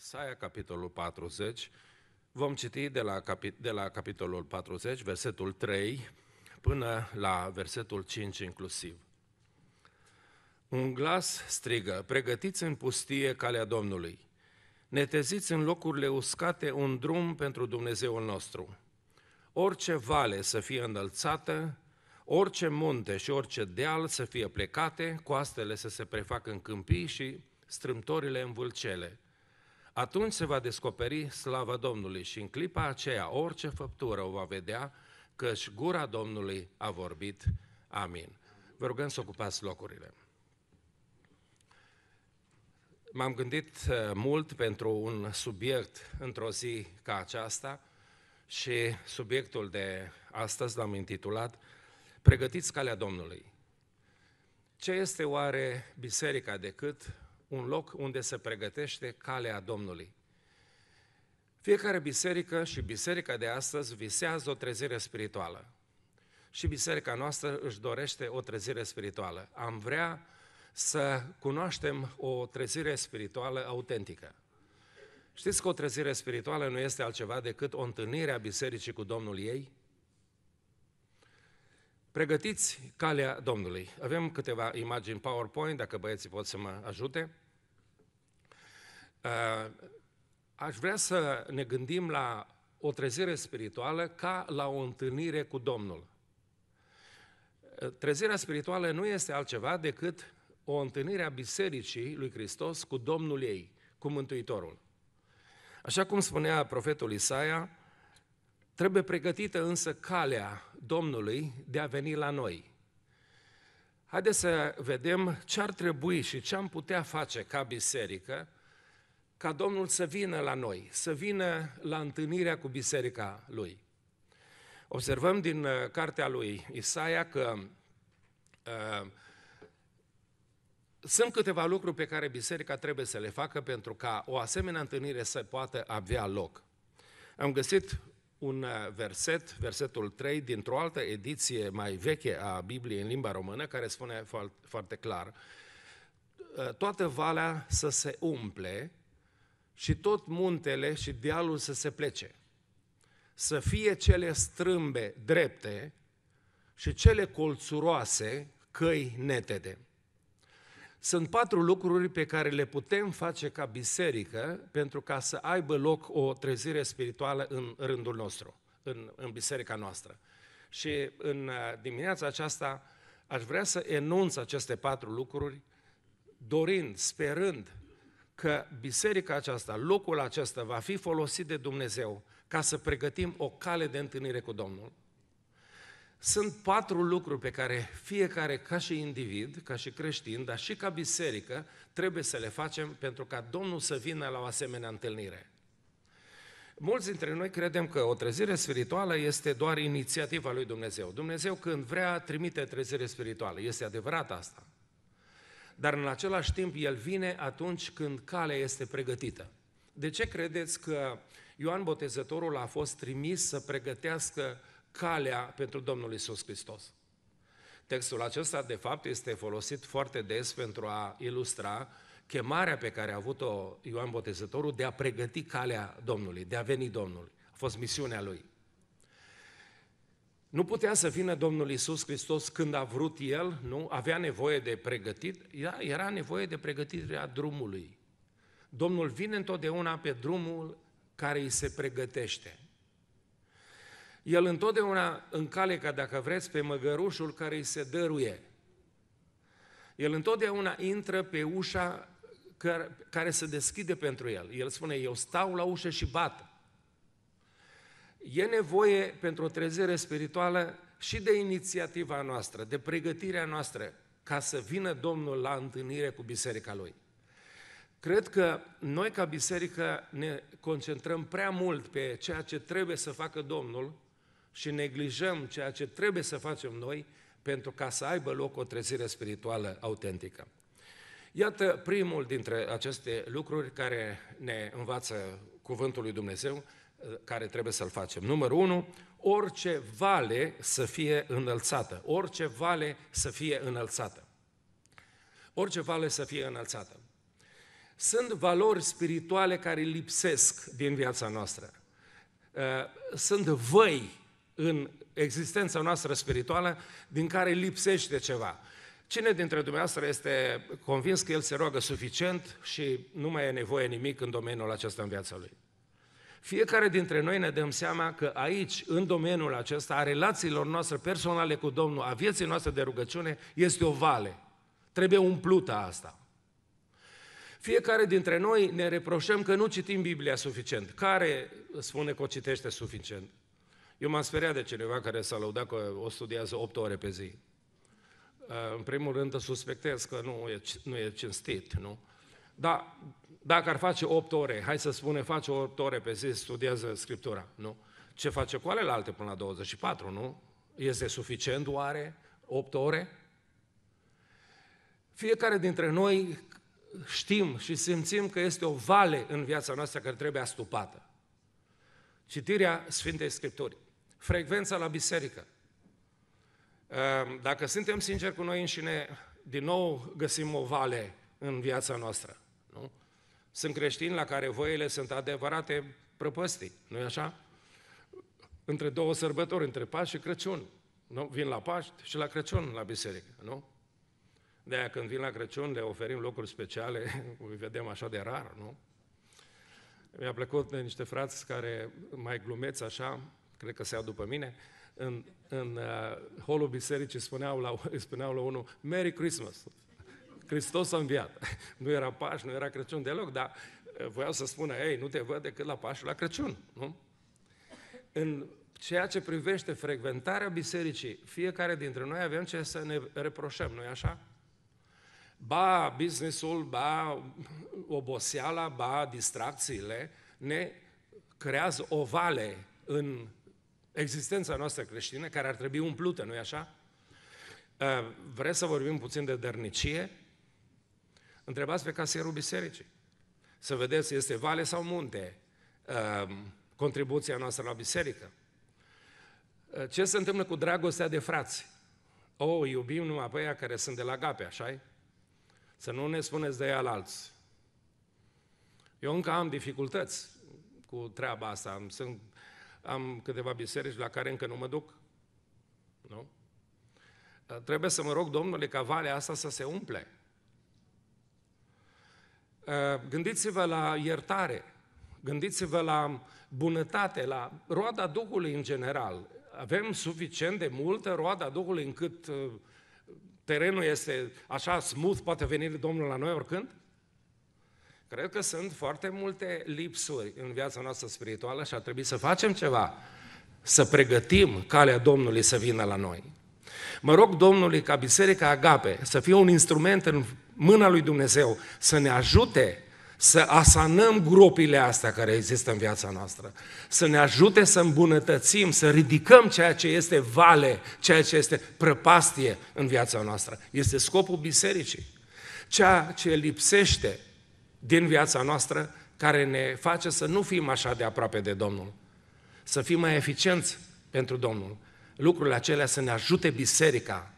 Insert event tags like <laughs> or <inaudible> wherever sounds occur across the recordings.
Isaia, capitolul 40. Vom citi de la, capi- de la capitolul 40, versetul 3, până la versetul 5 inclusiv. Un glas strigă, pregătiți în pustie calea Domnului, neteziți în locurile uscate un drum pentru Dumnezeul nostru. Orice vale să fie înălțată, orice munte și orice deal să fie plecate, coastele să se prefacă în câmpii și strâmtorile în vâlcele atunci se va descoperi slava Domnului și în clipa aceea orice făptură o va vedea căci gura Domnului a vorbit. Amin. Vă rugăm să ocupați locurile. M-am gândit uh, mult pentru un subiect într-o zi ca aceasta și subiectul de astăzi l-am intitulat Pregătiți calea Domnului. Ce este oare biserica decât un loc unde se pregătește calea Domnului. Fiecare biserică și biserica de astăzi visează o trezire spirituală. Și biserica noastră își dorește o trezire spirituală. Am vrea să cunoaștem o trezire spirituală autentică. Știți că o trezire spirituală nu este altceva decât o întâlnire a bisericii cu Domnul ei? Pregătiți calea Domnului. Avem câteva imagini PowerPoint, dacă băieții pot să mă ajute. Uh, aș vrea să ne gândim la o trezire spirituală ca la o întâlnire cu Domnul. Uh, trezirea spirituală nu este altceva decât o întâlnire a Bisericii lui Hristos cu Domnul ei, cu Mântuitorul. Așa cum spunea profetul Isaia, trebuie pregătită însă calea Domnului de a veni la noi. Haideți să vedem ce ar trebui și ce am putea face ca biserică ca Domnul să vină la noi, să vină la întâlnirea cu biserica lui. Observăm din uh, cartea lui Isaia că uh, sunt câteva lucruri pe care biserica trebuie să le facă pentru ca o asemenea întâlnire să poată avea loc. Am găsit un uh, verset, versetul 3, dintr-o altă ediție mai veche a Bibliei în limba română, care spune foarte clar, uh, toată valea să se umple și tot muntele și dealul să se plece. Să fie cele strâmbe drepte și cele colțuroase căi netede. Sunt patru lucruri pe care le putem face ca biserică pentru ca să aibă loc o trezire spirituală în rândul nostru, în, în biserica noastră. Și în uh, dimineața aceasta aș vrea să enunț aceste patru lucruri, dorind, sperând că biserica aceasta, locul acesta va fi folosit de Dumnezeu ca să pregătim o cale de întâlnire cu Domnul. Sunt patru lucruri pe care fiecare, ca și individ, ca și creștin, dar și ca biserică, trebuie să le facem pentru ca Domnul să vină la o asemenea întâlnire. Mulți dintre noi credem că o trezire spirituală este doar inițiativa lui Dumnezeu. Dumnezeu când vrea trimite trezire spirituală. Este adevărat asta dar în același timp El vine atunci când calea este pregătită. De ce credeți că Ioan Botezătorul a fost trimis să pregătească calea pentru Domnul Isus Hristos? Textul acesta, de fapt, este folosit foarte des pentru a ilustra chemarea pe care a avut-o Ioan Botezătorul de a pregăti calea Domnului, de a veni Domnului. A fost misiunea lui. Nu putea să vină Domnul Isus Hristos când a vrut El, nu? Avea nevoie de pregătit, era, era nevoie de pregătirea drumului. Domnul vine întotdeauna pe drumul care îi se pregătește. El întotdeauna încaleca, dacă vreți, pe măgărușul care îi se dăruie. El întotdeauna intră pe ușa care se deschide pentru el. El spune, eu stau la ușă și bat e nevoie pentru o trezire spirituală și de inițiativa noastră, de pregătirea noastră, ca să vină Domnul la întâlnire cu biserica Lui. Cred că noi ca biserică ne concentrăm prea mult pe ceea ce trebuie să facă Domnul și neglijăm ceea ce trebuie să facem noi pentru ca să aibă loc o trezire spirituală autentică. Iată primul dintre aceste lucruri care ne învață Cuvântul lui Dumnezeu, care trebuie să-l facem. Numărul 1, orice vale să fie înălțată. Orice vale să fie înălțată. Orice vale să fie înălțată. Sunt valori spirituale care lipsesc din viața noastră. Uh, sunt văi în existența noastră spirituală din care lipsește ceva. Cine dintre dumneavoastră este convins că el se roagă suficient și nu mai e nevoie nimic în domeniul acesta în viața lui? Fiecare dintre noi ne dăm seama că aici, în domeniul acesta, a relațiilor noastre personale cu Domnul, a vieții noastre de rugăciune, este o vale. Trebuie umplută asta. Fiecare dintre noi ne reproșăm că nu citim Biblia suficient. Care spune că o citește suficient? Eu m-am speriat de cineva care s-a lăudat că o studiază 8 ore pe zi. Uh, în primul rând, suspectez că nu e, nu e cinstit, nu? Dar dacă ar face 8 ore, hai să spunem, face 8 ore pe zi, studiază Scriptura, nu? Ce face cu alelalte până la 24, nu? Este suficient oare 8 ore? Fiecare dintre noi știm și simțim că este o vale în viața noastră care trebuie astupată. Citirea Sfintei Scripturi, frecvența la biserică. Ehm, dacă suntem sinceri cu noi înșine, din nou găsim o vale în viața noastră. Sunt creștini la care voile sunt adevărate prăpăstii, nu-i așa? Între două sărbători, între Paști și Crăciun. Nu? Vin la Paști și la Crăciun la biserică, nu? De-aia când vin la Crăciun le oferim locuri speciale, <laughs> îi vedem așa de rar, nu? Mi-a plăcut de niște frați care mai glumeți așa, cred că se iau după mine, în, în uh, holul bisericii spuneau la, <laughs> spuneau la unul Merry Christmas. Hristos a înviat. <laughs> Nu era Paș, nu era Crăciun deloc, dar eh, voiau să spună, ei, nu te văd decât la Paș la Crăciun, nu? În ceea ce privește frecventarea bisericii, fiecare dintre noi avem ce să ne reproșăm, nu-i așa? Ba businessul, ba oboseala, ba distracțiile ne creează ovale în existența noastră creștină care ar trebui umplută, nu-i așa? Eh, vreți să vorbim puțin de dărnicie? Întrebați pe casierul bisericii. Să vedeți, este vale sau munte ehm, contribuția noastră la biserică. Eh, ce se întâmplă cu dragostea de frați? O, oh, iubim numai pe aia care sunt de la gape, așa -i? Să nu ne spuneți de ea la alți. Eu încă am dificultăți cu treaba asta. Am, sunt, am câteva biserici la care încă nu mă duc. Nu? Eh, trebuie să mă rog, Domnule, ca valea asta să se umple. Eh, gândiți-vă la iertare, gândiți-vă la bunătate, la roada Duhului în general. Avem suficient de multă roada Duhului încât eh, terenul este așa smooth, poate veni Domnul la noi oricând? Cred că sunt foarte multe lipsuri în viața noastră spirituală și ar trebui să facem ceva, să pregătim calea Domnului să vină la noi. Mă rog Domnului ca Biserica Agape să fie un instrument în mâna lui Dumnezeu, să ne ajute să asanăm gropile astea care există în viața noastră, să ne ajute să îmbunătățim, să ridicăm ceea ce este vale, ceea ce este prăpastie în viața noastră. Este scopul bisericii. Ceea ce lipsește din viața noastră, care ne face să nu fim așa de aproape de Domnul, să fim mai eficienți pentru Domnul lucrurile acelea să ne ajute biserica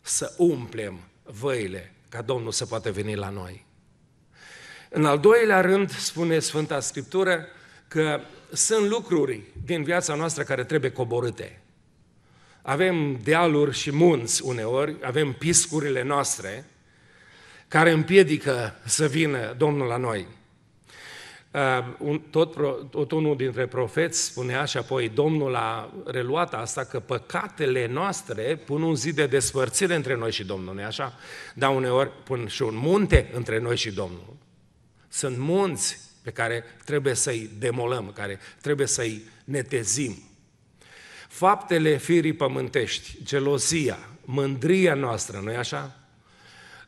să umplem văile ca Domnul să poată veni la noi. În al doilea rând, spune Sfânta Scriptură că sunt lucruri din viața noastră care trebuie coborâte. Avem dealuri și munți uneori, avem piscurile noastre care împiedică să vină Domnul la noi. Ehm, un, tot, tot unul dintre profeți spunea și apoi Domnul a reluat asta că păcatele noastre pun un zid de despărțire între noi și Domnul, nu așa? Dar uneori pun și un munte între noi și Domnul. Sunt munți pe care trebuie să-i demolăm, care trebuie să-i netezim. Faptele firii pământești, gelozia, mândria noastră, nu-i așa?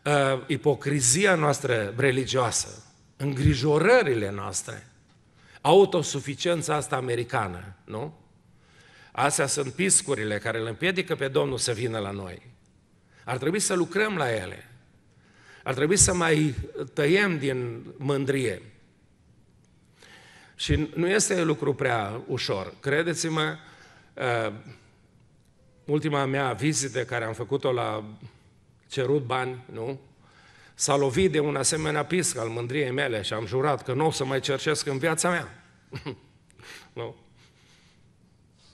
Uh, ipocrizia noastră religioasă, îngrijorările noastre. Autosuficiența asta americană, nu? Astea sunt piscurile care îl împiedică pe Domnul să vină la noi. Ar trebui să lucrăm la ele. Ar trebui să mai tăiem din mândrie. Și nu este lucru prea ușor. Credeți-mă, uh, ultima mea vizită care am făcut-o la cerut bani, nu? s-a lovit de un asemenea pisc al mândriei mele și am jurat că nu o să mai cercesc în viața mea. <laughs> nu.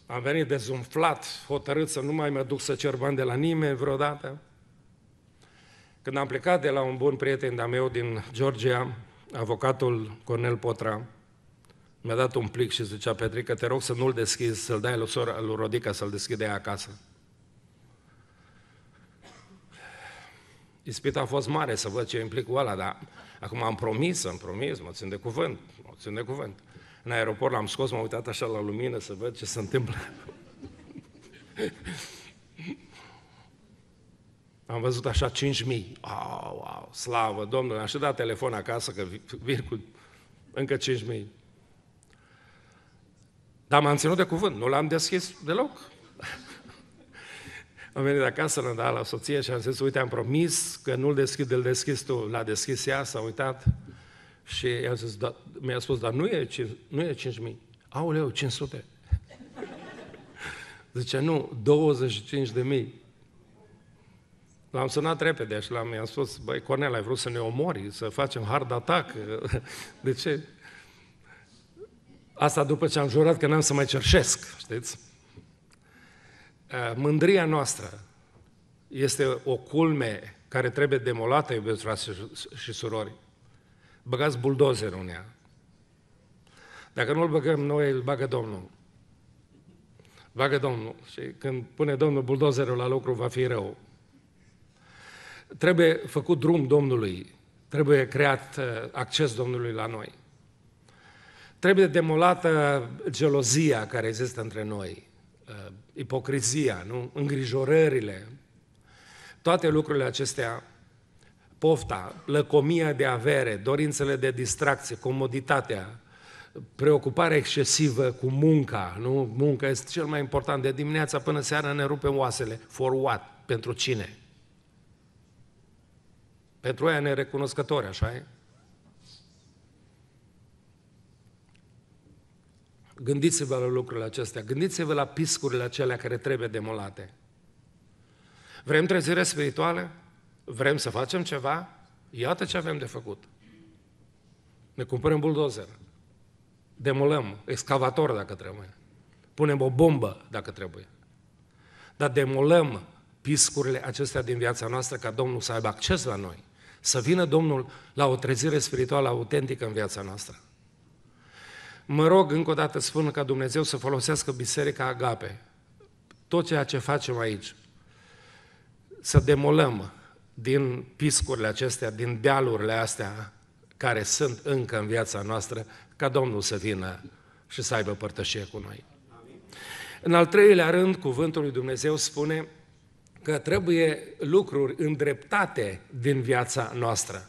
Am venit dezumflat, hotărât să nu mai mă duc să cer bani de la nimeni vreodată. Când am plecat de la un bun prieten de-a meu din Georgia, avocatul Cornel Potra, mi-a dat un plic și zicea, Petrică, te rog să nu-l deschizi, să-l dai lui, lui Rodica să-l deschide acasă. Ispita a fost mare să văd ce implic cu ăla, dar acum am promis, am promis, mă țin de cuvânt, mă țin de cuvânt. În aeroport l-am scos, m-am uitat așa la lumină să văd ce se întâmplă. Am văzut așa 5.000. Oh, wow, slavă Domnului. Am și dat telefon acasă că vin cu încă 5.000. Dar m-am ținut de cuvânt, nu l-am deschis deloc. Am venit acasă, l-am dat la soție și am zis, uite, am promis că nu-l deschid, îl deschis tu. L-a deschis ea, s-a uitat și i zis, da, mi-a spus, dar nu e, nu e 5.000. Aoleu, 500. Zice, nu, 25 de mii. L-am sunat repede și l-am, i-am spus, băi, Cornel, ai vrut să ne omori, să facem hard attack? De ce? Asta după ce am jurat că n-am să mai cerșesc, știți? Eh, mândria noastră este o culme care trebuie demolată, iubiți frate și surori. Băgați buldozerul în ea. Dacă nu îl băgăm noi, îl bagă Domnul. Bagă Domnul. Și când pune Domnul buldozerul la lucru, va fi rău. Trebuie făcut drum Domnului. Trebuie creat eh, acces Domnului la noi. Trebuie demolată gelozia care există între noi uh, ipocrizia, nu? îngrijorările, toate lucrurile acestea, pofta, lăcomia de avere, dorințele de distracție, comoditatea, preocupare excesivă cu munca, nu? Munca este cel mai important, de dimineața până seara ne rupem oasele. For what? Pentru cine? Pentru aia nerecunoscători, așa e? Gândiți-vă la lucrurile acestea, gândiți-vă la piscurile acelea care trebuie demolate. Vrem trezire spirituală? Vrem să facem ceva? Iată ce avem de făcut. Ne cumpărăm buldozer, demolăm, excavator dacă trebuie, punem o bombă dacă trebuie. Dar demolăm piscurile acestea din viața noastră ca Domnul să aibă acces la noi, să vină Domnul la o trezire spirituală autentică în viața noastră. Mă rog încă o dată spun ca Dumnezeu să folosească biserica agape. Tot ceea ce facem aici, să demolăm din piscurile acestea, din dealurile astea care sunt încă în viața noastră, ca Domnul să vină și să aibă părtășie cu noi. În al treilea rând, cuvântul lui Dumnezeu spune că trebuie lucruri îndreptate din viața noastră.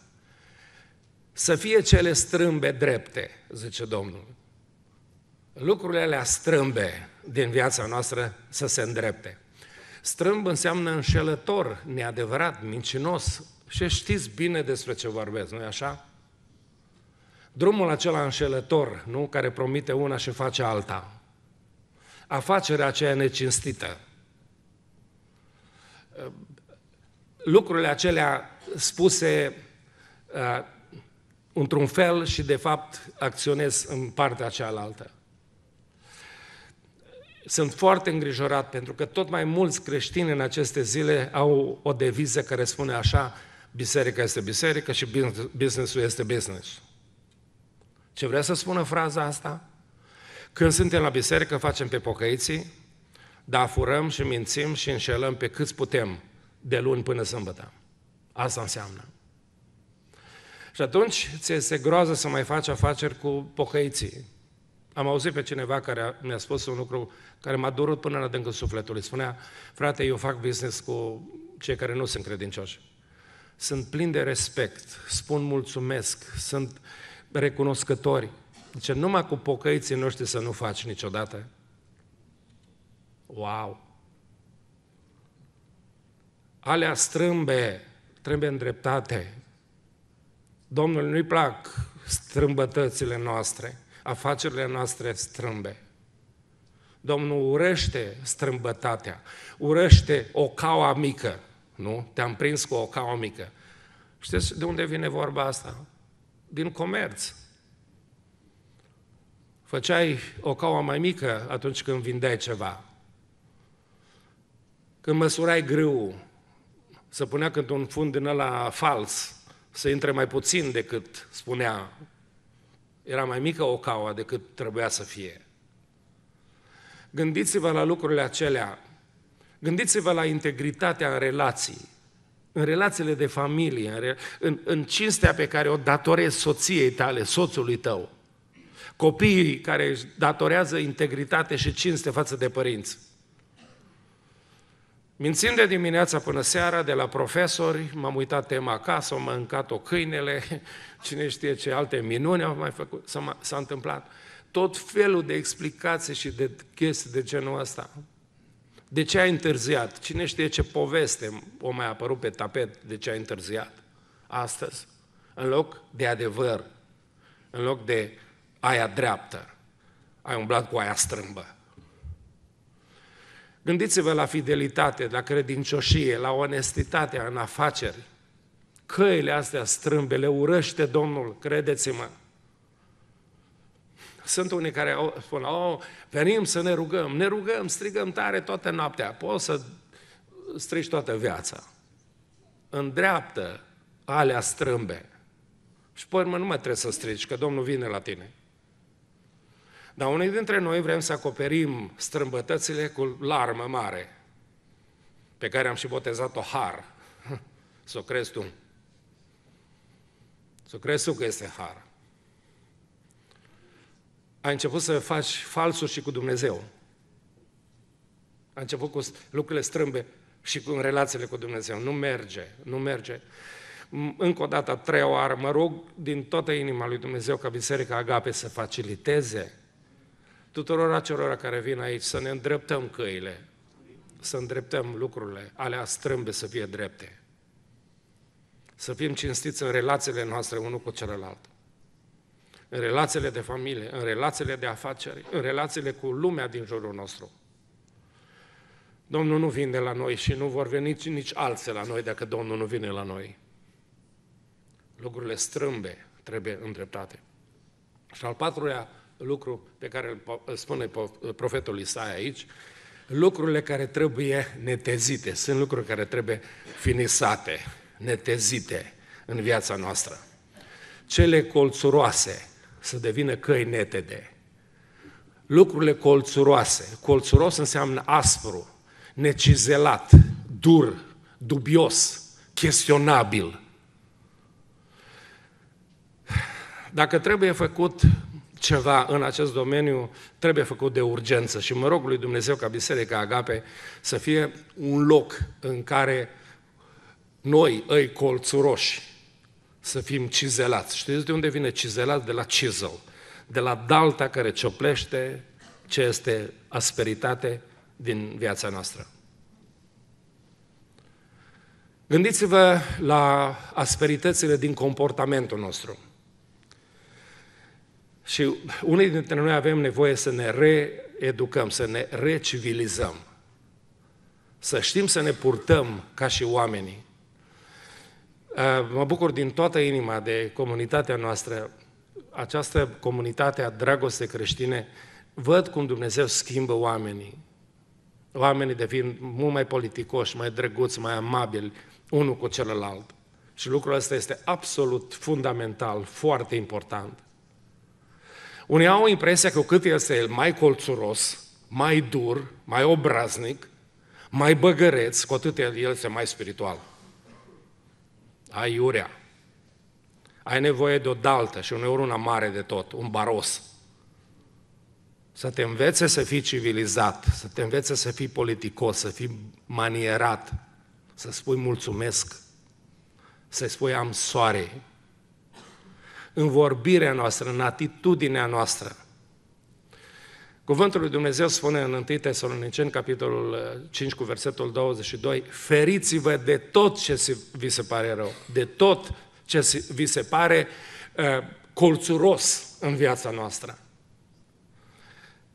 Să fie cele strâmbe drepte, zice Domnul lucrurile alea strâmbe din viața noastră să se îndrepte. Strâmb înseamnă înșelător, neadevărat, mincinos. Și știți bine despre ce vorbesc, nu-i așa? Drumul acela înșelător, nu? Care promite una și face alta. Afacerea aceea necinstită. Lucrurile acelea spuse uh, într-un fel și de fapt acționez în partea cealaltă. Sunt foarte îngrijorat pentru că tot mai mulți creștini în aceste zile au o deviză care spune așa, biserica este biserică și businessul este business. Ce vrea să spună fraza asta? Când suntem la biserică, facem pe pocăiții, dar furăm și mințim și înșelăm pe câți putem, de luni până sâmbătă. Asta înseamnă. Și atunci ți este groază să mai faci afaceri cu pocăiții. Am auzit pe cineva care mi-a spus un lucru care m-a durut până în adâncul sufletului. Spunea, frate, eu fac business cu cei care nu sunt credincioși. Sunt plin de respect, spun mulțumesc, sunt recunoscători. Zice, numai cu pocăiții noștri să nu faci niciodată. Wow! Alea strâmbe, trebuie îndreptate. Domnul nu-i plac strâmbătățile noastre, afacerile noastre strâmbe. Domnul urăște strâmbătatea, urăște o caua mică, nu? Te-am prins cu o caua mică. Știți de unde vine vorba asta? Din comerț. Făceai o caua mai mică atunci când vindeai ceva. Când măsurai grâu, să punea când un fund din ăla fals, să intre mai puțin decât spunea. Era mai mică o caua decât trebuia să fie. Gândiți-vă la lucrurile acelea. Gândiți-vă la integritatea în relații, în relațiile de familie, în, în, în cinstea pe care o datorezi soției tale, soțului tău. Copiii care își datorează integritate și cinste față de părinți. Mințind de dimineața până seara, de la profesori, m-am uitat tema acasă, am mâncat-o câinele, <laughs> cine știe ce alte minuni au mai făcut, s-a, s-a întâmplat. Uh, tot felul de explicații și de chestii de genul ăsta. De ce a întârziat? Cine știe ce poveste o mai apărut pe tapet de ce a întârziat astăzi? În loc de adevăr, în loc de aia dreaptă, ai umblat cu aia strâmbă. Gândiți-vă la fidelitate, la credincioșie, la onestitatea în afaceri. Căile astea strâmbe le urăște Domnul, credeți-mă. Sunt unii care spun, oh, venim să ne rugăm, ne rugăm, strigăm tare toată noaptea. Poți să strici toată viața. Îndreaptă alea strâmbe. Și păi, mă nu mai trebuie să strici, că Domnul vine la tine. Dar unii dintre noi vrem să acoperim strâmbătățile cu larmă mare, pe care am și botezat-o har. <laughs> Să o crezi tu. Să o crezi tu că este har. A început să faci falsuri și cu Dumnezeu. A început cu lucrurile strâmbe și cu relațiile cu Dumnezeu. Nu merge, nu merge. Încă o dată, trei oară, mă rog din toată inima lui Dumnezeu ca Biserica Agape să faciliteze tuturor acelor care vin aici să ne îndreptăm căile, să îndreptăm lucrurile, alea strâmbe să fie drepte. Să fim cinstiți în relațiile noastre unul cu celălalt în relațiile de familie, în relațiile de afaceri, în relațiile cu lumea din jurul nostru. Domnul nu vine la noi și nu vor veni nici, nici alții la noi dacă Domnul nu vine la noi. Lucrurile strâmbe trebuie îndreptate. Și al patrulea lucru pe care îl spune profetul Isaia aici, lucrurile care trebuie netezite, sunt lucruri care trebuie finisate, netezite în viața noastră. Cele colțuroase, să devină căi netede. Lucrurile colțuroase. Colțuros înseamnă aspru, necizelat, dur, dubios, chestionabil. Dacă trebuie făcut ceva în acest domeniu, trebuie făcut de urgență și mă rog lui Dumnezeu ca Biserica Agape să fie un loc în care noi, îi colțuroși, să fim cizelați. Știți de unde vine cizelați? De la chisel. De la dalta care cioplește ce este asperitate din viața noastră. Gândiți-vă la asperitățile din comportamentul nostru. Și unii dintre noi avem nevoie să ne reeducăm, să ne recivilizăm. Să știm să ne purtăm ca și oamenii. Eh, mă bucur din toată inima de comunitatea noastră, această comunitate a dragoste creștine. Văd cum Dumnezeu schimbă oamenii. Oamenii devin mult mai politicoși, mai drăguți, mai amabili unul cu celălalt. Și lucrul ăsta este absolut fundamental, foarte important. Unii au impresia că cât este el mai colțuros, mai dur, mai obraznic, mai băgăreț, cu atât el este mai spiritual ai iurea, ai nevoie de o daltă și uneori una mare de tot, un baros. Să te învețe să fii civilizat, să te învețe să fii politicos, să fii manierat, să spui mulțumesc, să spui am soare. În vorbirea noastră, în atitudinea noastră, Cuvântul lui Dumnezeu spune în 1 Tesaloniceni, capitolul 5, uh, cu versetul 22, feriți-vă de tot ce vi se pare rău, de tot ce vi se pare uh, colțuros în viața noastră.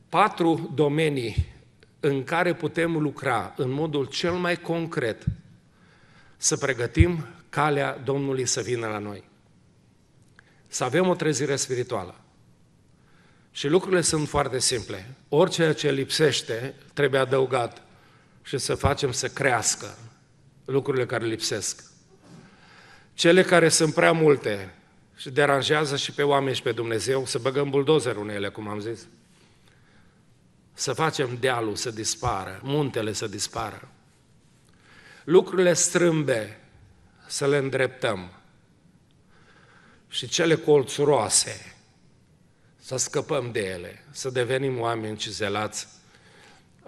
Patru domenii în care putem lucra în modul cel mai concret să pregătim calea Domnului să vină la noi. Să avem o trezire spirituală și lucrurile sunt foarte simple. Orice ce lipsește trebuie adăugat și să facem să crească lucrurile care lipsesc. Cele care sunt prea multe și deranjează și pe oameni și pe Dumnezeu, să băgăm buldozerul în ele, cum am zis. Să facem dealul să dispară, muntele să dispară. Lucrurile strâmbe să le îndreptăm. Și cele colțuroase, să scăpăm de ele, să devenim oameni cizelați.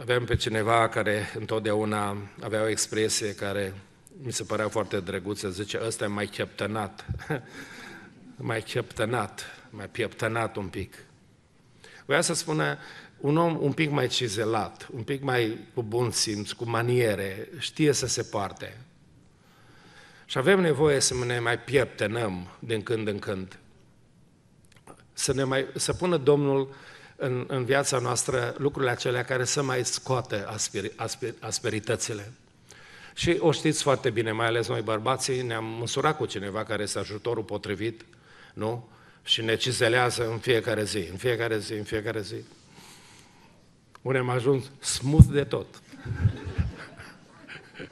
Aveam pe cineva care întotdeauna avea o expresie care mi se părea foarte drăguță, zice, ăsta e mai cheptănat, <laughs> mai cheptănat, mai pieptănat un pic. Vreau să spună, un om un pic mai cizelat, un pic mai cu bun simț, cu maniere, știe să se poarte. Și avem nevoie să ne mai pieptenăm din când în când să, ne mai, să pună Domnul în, în viața noastră lucrurile acelea care să mai scoate asperi, asper, asperitățile. Și o știți foarte bine, mai ales noi bărbații, ne-am măsurat cu cineva care este ajutorul potrivit, nu? Și ne cizelează în fiecare zi, în fiecare zi, în fiecare zi. Unde am ajuns smut de tot.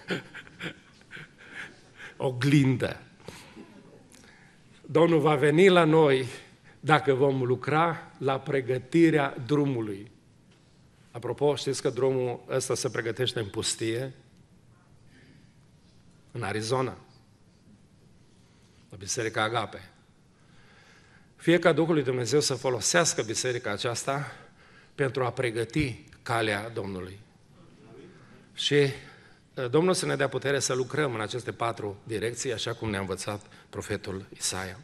<laughs> o glindă. Domnul va veni la noi dacă vom lucra la pregătirea drumului. Apropo, știți că drumul ăsta se pregătește în pustie? În Arizona, la Biserica Agape. Fie ca Duhul lui Dumnezeu să folosească biserica aceasta pentru a pregăti calea Domnului. Și uh, Domnul să ne dea putere să lucrăm în aceste patru direcții, așa cum ne-a învățat profetul Isaia.